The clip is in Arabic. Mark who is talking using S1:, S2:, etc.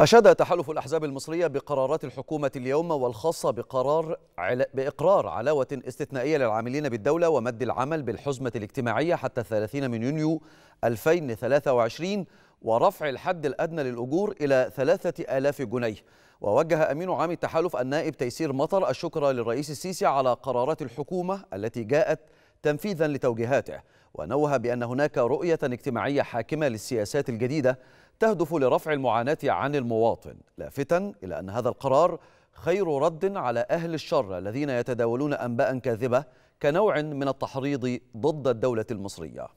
S1: أشاد تحالف الأحزاب المصرية بقرارات الحكومة اليوم والخاصة بقرار عل... بإقرار علاوة استثنائية للعاملين بالدولة ومد العمل بالحزمة الاجتماعية حتى 30 من يونيو 2023 ورفع الحد الأدنى للأجور إلى 3000 جنيه ووجه أمين عام التحالف النائب تيسير مطر الشكر للرئيس السيسي على قرارات الحكومة التي جاءت تنفيذا لتوجيهاته ونوه بأن هناك رؤية اجتماعية حاكمة للسياسات الجديدة تهدف لرفع المعاناة عن المواطن لافتا إلى أن هذا القرار خير رد على أهل الشر الذين يتداولون أنباء كاذبة كنوع من التحريض ضد الدولة المصرية